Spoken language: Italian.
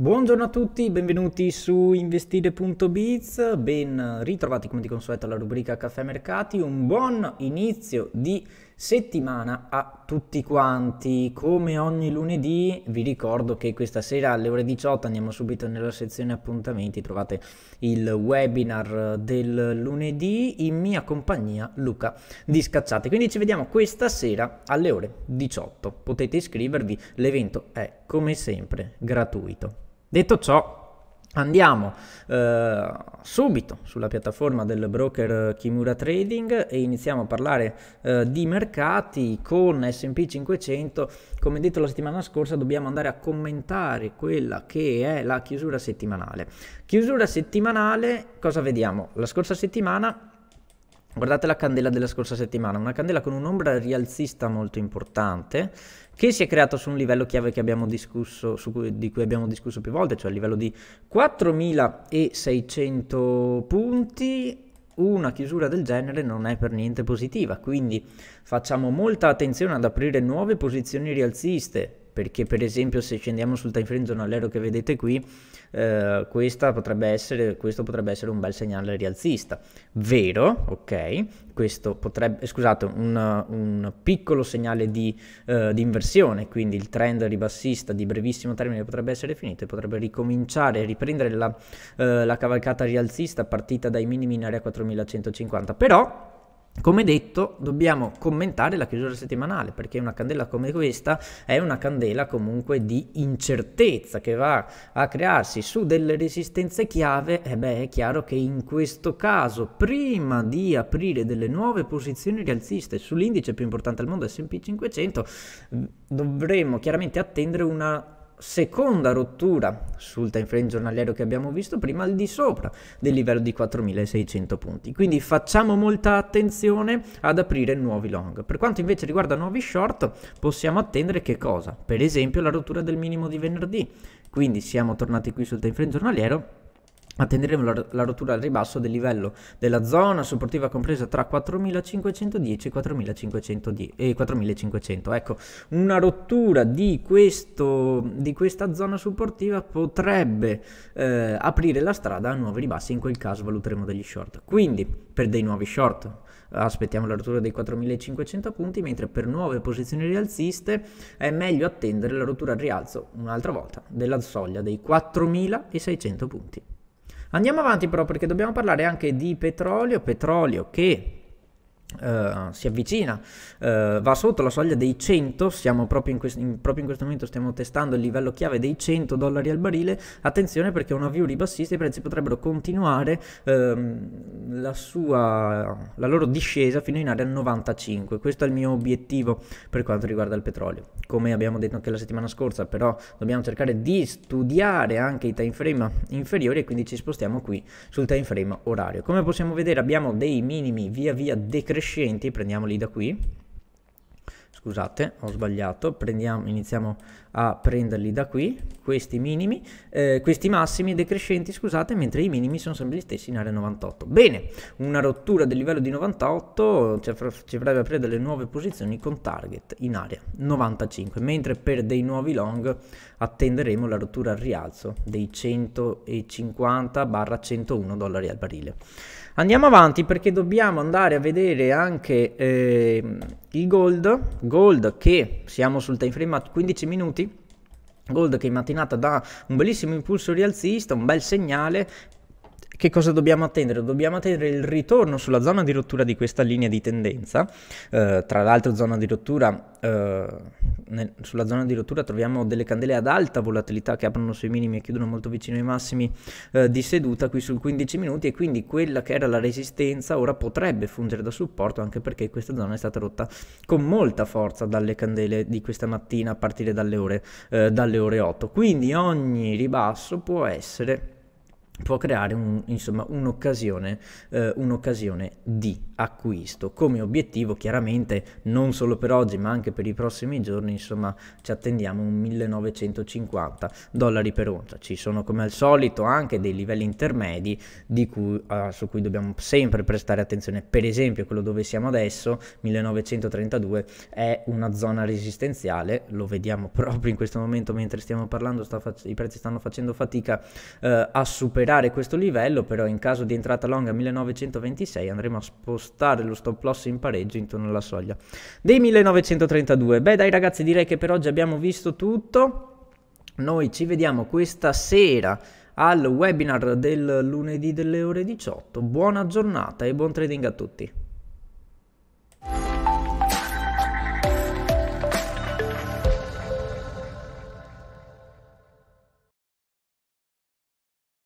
Buongiorno a tutti, benvenuti su investire.biz, ben ritrovati come di consueto alla rubrica Caffè Mercati, un buon inizio di settimana a tutti quanti. Come ogni lunedì vi ricordo che questa sera alle ore 18 andiamo subito nella sezione appuntamenti, trovate il webinar del lunedì in mia compagnia Luca di Scacciate. Quindi ci vediamo questa sera alle ore 18. Potete iscrivervi, l'evento è come sempre gratuito. Detto ciò, Andiamo eh, subito sulla piattaforma del broker eh, Kimura Trading e iniziamo a parlare eh, di mercati con SP 500. Come detto la settimana scorsa, dobbiamo andare a commentare quella che è la chiusura settimanale. Chiusura settimanale, cosa vediamo? La scorsa settimana Guardate la candela della scorsa settimana, una candela con un'ombra rialzista molto importante che si è creata su un livello chiave discusso, cui, di cui abbiamo discusso più volte, cioè a livello di 4600 punti una chiusura del genere non è per niente positiva, quindi facciamo molta attenzione ad aprire nuove posizioni rialziste perché per esempio se scendiamo sul time frame giornaliero che vedete qui, eh, potrebbe essere, questo potrebbe essere un bel segnale rialzista. Vero, ok, questo potrebbe, eh, scusate, un, un piccolo segnale di, eh, di, inversione, quindi il trend ribassista di brevissimo termine potrebbe essere finito e potrebbe ricominciare, riprendere la, eh, la cavalcata rialzista partita dai minimi in area 4150, però come detto, dobbiamo commentare la chiusura settimanale perché una candela come questa è una candela comunque di incertezza che va a crearsi su delle resistenze chiave e beh è chiaro che in questo caso prima di aprire delle nuove posizioni rialziste sull'indice più importante al mondo S&P 500 mm, dovremo chiaramente attendere una seconda rottura sul time frame giornaliero che abbiamo visto prima al di sopra del livello di 4600 punti quindi facciamo molta attenzione ad aprire nuovi long per quanto invece riguarda nuovi short possiamo attendere che cosa per esempio la rottura del minimo di venerdì quindi siamo tornati qui sul time frame giornaliero Attenderemo la, la, rottura al ribasso del livello della zona supportiva compresa tra 4510 e 4510, eh, 4500. Ecco, una rottura di, questo, di questa zona supportiva potrebbe eh, aprire la strada a nuovi ribassi, in quel caso valuteremo degli short. Quindi, per dei nuovi short, aspettiamo la rottura dei 4500 punti, mentre per nuove posizioni rialziste è meglio attendere la rottura al rialzo un'altra volta della soglia dei 4600 punti. Andiamo avanti però perché dobbiamo parlare anche di petrolio, petrolio che eh, si avvicina, uh, va sotto la soglia dei 100, siamo proprio in, quest- in, proprio in, questo momento stiamo testando il livello chiave dei 100 dollari al barile, attenzione perché una view ribassista i prezzi potrebbero continuare uh, la, sua, la loro discesa fino in area 95, questo è il mio obiettivo per quanto riguarda il petrolio, come abbiamo detto anche la settimana scorsa, però dobbiamo cercare di studiare anche i time frame inferiori e quindi ci spostiamo qui sul time frame orario, come possiamo vedere abbiamo dei minimi via via decrescenti crescenti, prendiamoli da qui, scusate ho sbagliato, Prendiamo, iniziamo a prenderli da qui, questi minimi, eh, questi massimi decrescenti, scusate, mentre i minimi sono sempre gli stessi in area 98. Bene, una rottura del livello di 98 ci, avrebbe a prendere le nuove posizioni con target in area 95, mentre per dei nuovi long attenderemo la rottura al rialzo dei 150-101 dollari al barile. Andiamo avanti perché dobbiamo andare a vedere anche eh, il gold, gold che siamo sul time frame a 15 minuti, Gold che in mattinata dà un bellissimo impulso rialzista, un bel segnale che cosa dobbiamo attendere? Dobbiamo attendere il ritorno sulla zona di rottura di questa linea di tendenza. Eh, tra l'altro zona di rottura, eh, nel, sulla zona di rottura troviamo delle candele ad alta volatilità che aprono sui minimi e chiudono molto vicino ai massimi eh, di seduta qui sul 15 minuti e quindi quella che era la resistenza ora potrebbe fungere da supporto anche perché questa zona è stata rotta con molta forza dalle candele di questa mattina a partire dalle ore, eh, dalle ore 8. Quindi ogni ribasso può essere può creare un, insomma, un'occasione, eh, un'occasione, di acquisto. Come obiettivo chiaramente non solo per oggi ma anche per i prossimi giorni insomma ci attendiamo un 1950 dollari per onza Ci sono come al solito anche dei livelli intermedi cui, eh, su cui dobbiamo sempre prestare attenzione. Per esempio quello dove siamo adesso 1932 è una zona resistenziale, lo vediamo proprio in questo momento mentre stiamo parlando, fac- i prezzi stanno facendo fatica eh, a superare superare questo livello, però in caso di entrata long a 1926 andremo a spostare lo stop loss in pareggio intorno alla soglia dei 1932. Beh dai ragazzi direi che per oggi abbiamo visto tutto. Noi ci vediamo questa sera al webinar del lunedì delle ore 18. Buona giornata e buon trading a tutti.